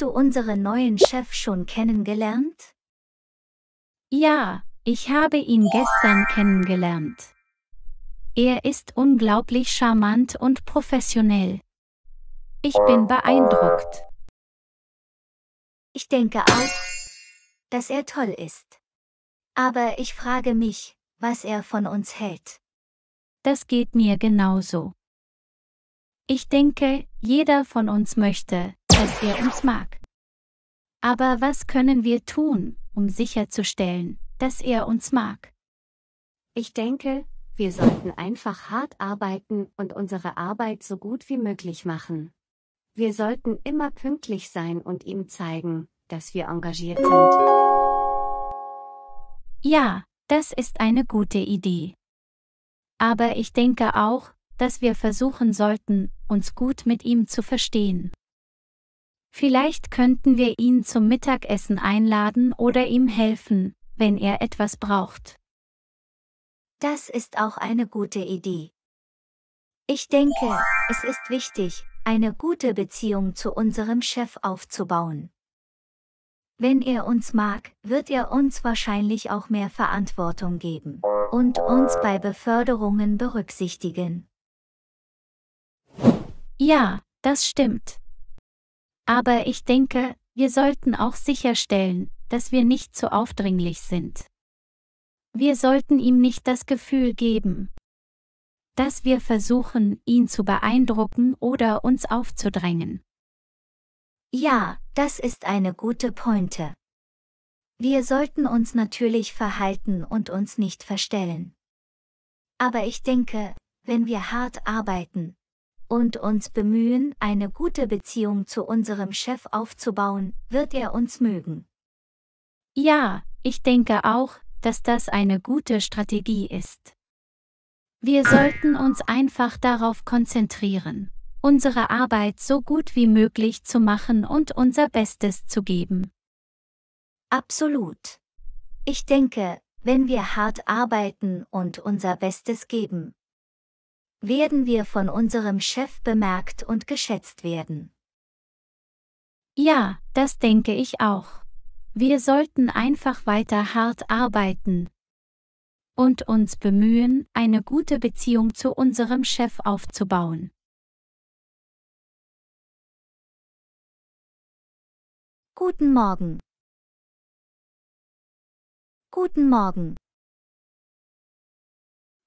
Hast du unseren neuen Chef schon kennengelernt? Ja, ich habe ihn gestern kennengelernt. Er ist unglaublich charmant und professionell. Ich bin beeindruckt. Ich denke auch, dass er toll ist. Aber ich frage mich, was er von uns hält. Das geht mir genauso. Ich denke, jeder von uns möchte, dass er uns mag. Aber was können wir tun, um sicherzustellen, dass er uns mag? Ich denke, wir sollten einfach hart arbeiten und unsere Arbeit so gut wie möglich machen. Wir sollten immer pünktlich sein und ihm zeigen, dass wir engagiert sind. Ja, das ist eine gute Idee. Aber ich denke auch, dass wir versuchen sollten, uns gut mit ihm zu verstehen. Vielleicht könnten wir ihn zum Mittagessen einladen oder ihm helfen, wenn er etwas braucht. Das ist auch eine gute Idee. Ich denke, es ist wichtig, eine gute Beziehung zu unserem Chef aufzubauen. Wenn er uns mag, wird er uns wahrscheinlich auch mehr Verantwortung geben und uns bei Beförderungen berücksichtigen. Ja, das stimmt. Aber ich denke, wir sollten auch sicherstellen, dass wir nicht zu aufdringlich sind. Wir sollten ihm nicht das Gefühl geben, dass wir versuchen, ihn zu beeindrucken oder uns aufzudrängen. Ja, das ist eine gute Pointe. Wir sollten uns natürlich verhalten und uns nicht verstellen. Aber ich denke, wenn wir hart arbeiten, und uns bemühen, eine gute Beziehung zu unserem Chef aufzubauen, wird er uns mögen. Ja, ich denke auch, dass das eine gute Strategie ist. Wir sollten uns einfach darauf konzentrieren, unsere Arbeit so gut wie möglich zu machen und unser Bestes zu geben. Absolut. Ich denke, wenn wir hart arbeiten und unser Bestes geben, werden wir von unserem Chef bemerkt und geschätzt werden. Ja, das denke ich auch. Wir sollten einfach weiter hart arbeiten und uns bemühen, eine gute Beziehung zu unserem Chef aufzubauen. Guten Morgen. Guten Morgen.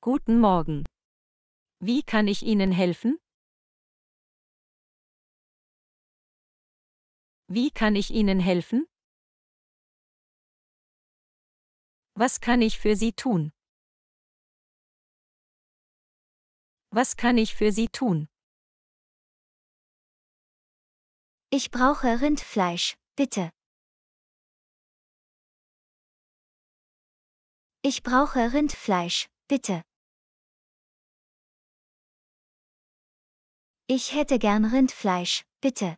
Guten Morgen. Wie kann ich Ihnen helfen? Wie kann ich Ihnen helfen? Was kann ich für Sie tun? Was kann ich für Sie tun? Ich brauche Rindfleisch, bitte. Ich brauche Rindfleisch, bitte. Ich hätte gern Rindfleisch, bitte.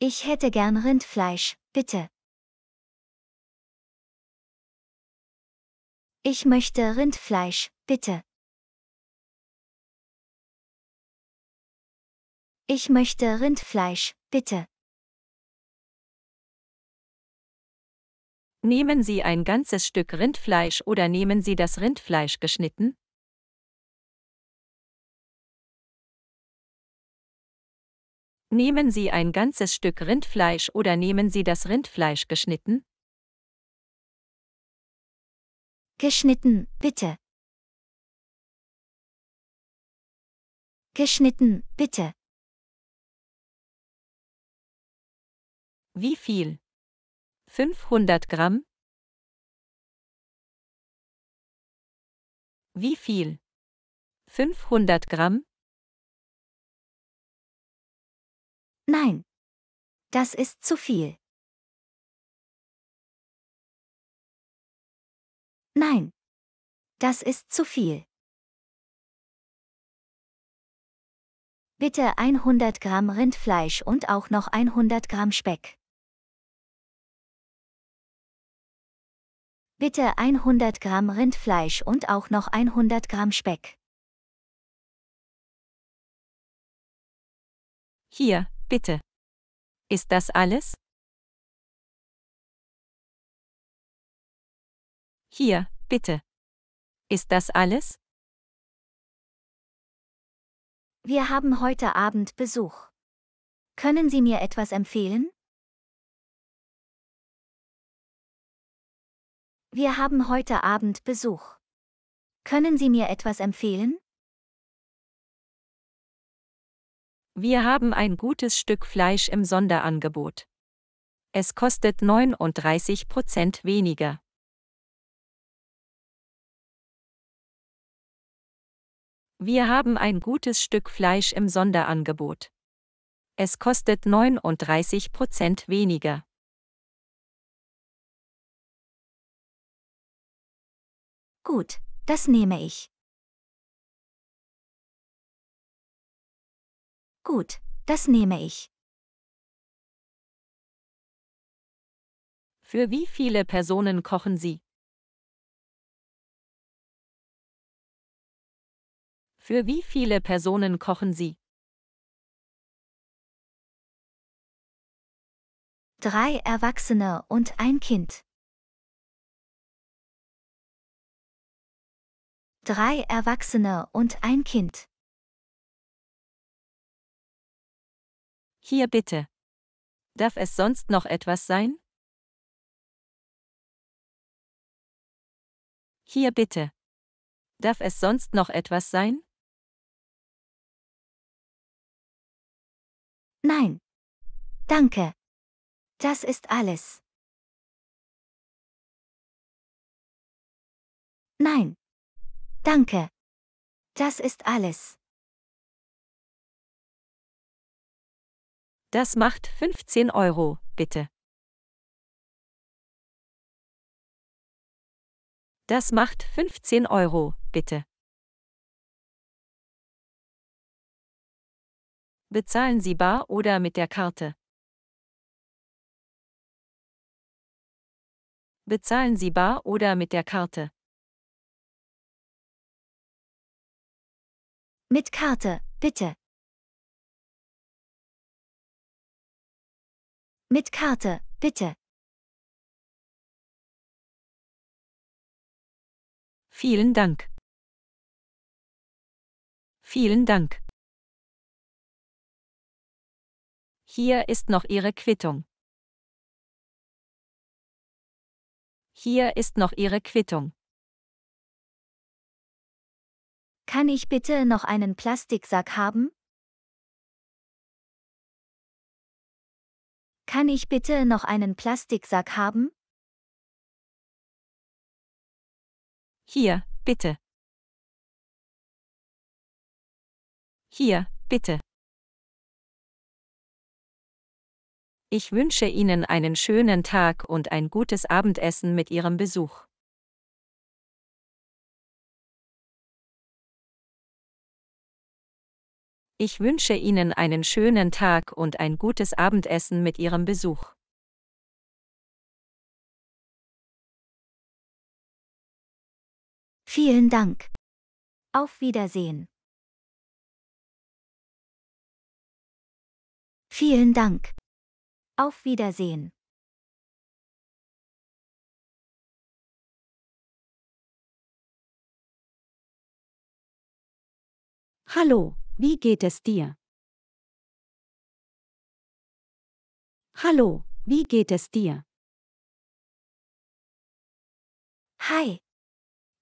Ich hätte gern Rindfleisch, bitte. Ich möchte Rindfleisch, bitte. Ich möchte Rindfleisch, bitte. Nehmen Sie ein ganzes Stück Rindfleisch oder nehmen Sie das Rindfleisch geschnitten? Nehmen Sie ein ganzes Stück Rindfleisch oder nehmen Sie das Rindfleisch geschnitten? Geschnitten, bitte. Geschnitten, bitte. Wie viel? 500 Gramm? Wie viel? 500 Gramm? Nein. Das ist zu viel. Nein. Das ist zu viel. Bitte 100 Gramm Rindfleisch und auch noch 100 Gramm Speck. Bitte 100 Gramm Rindfleisch und auch noch 100 Gramm Speck. Hier, Bitte. Ist das alles? Hier, bitte. Ist das alles? Wir haben heute Abend Besuch. Können Sie mir etwas empfehlen? Wir haben heute Abend Besuch. Können Sie mir etwas empfehlen? Wir haben ein gutes Stück Fleisch im Sonderangebot. Es kostet 39 Prozent weniger. Wir haben ein gutes Stück Fleisch im Sonderangebot. Es kostet 39 Prozent weniger. Gut, das nehme ich. Gut, das nehme ich. Für wie viele Personen kochen Sie? Für wie viele Personen kochen Sie? Drei Erwachsene und ein Kind. Drei Erwachsene und ein Kind. Hier bitte. Darf es sonst noch etwas sein? Hier bitte. Darf es sonst noch etwas sein? Nein. Danke. Das ist alles. Nein. Danke. Das ist alles. Das macht 15 Euro, bitte. Das macht 15 Euro, bitte. Bezahlen Sie bar oder mit der Karte? Bezahlen Sie bar oder mit der Karte? Mit Karte, bitte. Mit Karte, bitte. Vielen Dank. Vielen Dank. Hier ist noch Ihre Quittung. Hier ist noch Ihre Quittung. Kann ich bitte noch einen Plastiksack haben? Kann ich bitte noch einen Plastiksack haben? Hier, bitte. Hier, bitte. Ich wünsche Ihnen einen schönen Tag und ein gutes Abendessen mit Ihrem Besuch. Ich wünsche Ihnen einen schönen Tag und ein gutes Abendessen mit Ihrem Besuch. Vielen Dank. Auf Wiedersehen. Vielen Dank. Auf Wiedersehen. Hallo. Wie geht es dir? Hallo, wie geht es dir? Hi.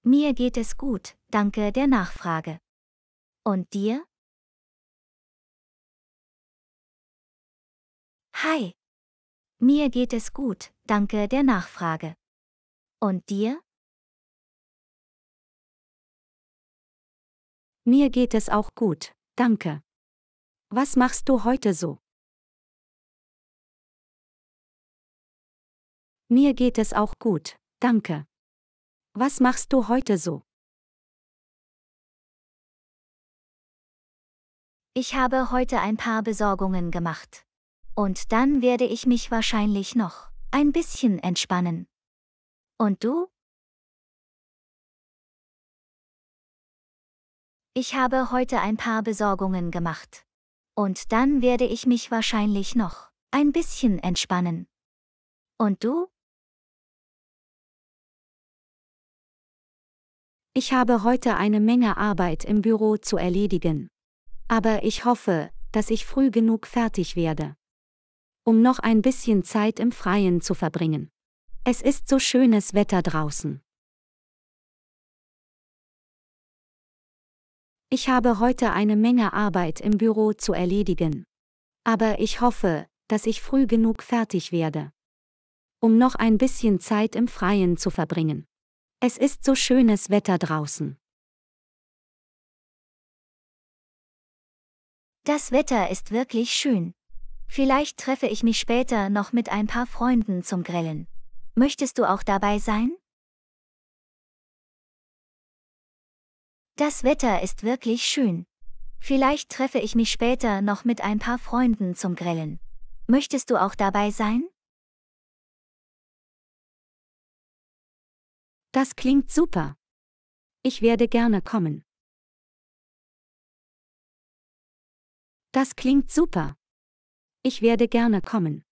Mir geht es gut, danke der Nachfrage. Und dir? Hi. Mir geht es gut, danke der Nachfrage. Und dir? Mir geht es auch gut. Danke. Was machst du heute so? Mir geht es auch gut, danke. Was machst du heute so? Ich habe heute ein paar Besorgungen gemacht. Und dann werde ich mich wahrscheinlich noch ein bisschen entspannen. Und du? Ich habe heute ein paar Besorgungen gemacht. Und dann werde ich mich wahrscheinlich noch ein bisschen entspannen. Und du? Ich habe heute eine Menge Arbeit im Büro zu erledigen. Aber ich hoffe, dass ich früh genug fertig werde. Um noch ein bisschen Zeit im Freien zu verbringen. Es ist so schönes Wetter draußen. Ich habe heute eine Menge Arbeit im Büro zu erledigen. Aber ich hoffe, dass ich früh genug fertig werde. Um noch ein bisschen Zeit im Freien zu verbringen. Es ist so schönes Wetter draußen. Das Wetter ist wirklich schön. Vielleicht treffe ich mich später noch mit ein paar Freunden zum Grillen. Möchtest du auch dabei sein? Das Wetter ist wirklich schön. Vielleicht treffe ich mich später noch mit ein paar Freunden zum Grillen. Möchtest du auch dabei sein? Das klingt super. Ich werde gerne kommen. Das klingt super. Ich werde gerne kommen.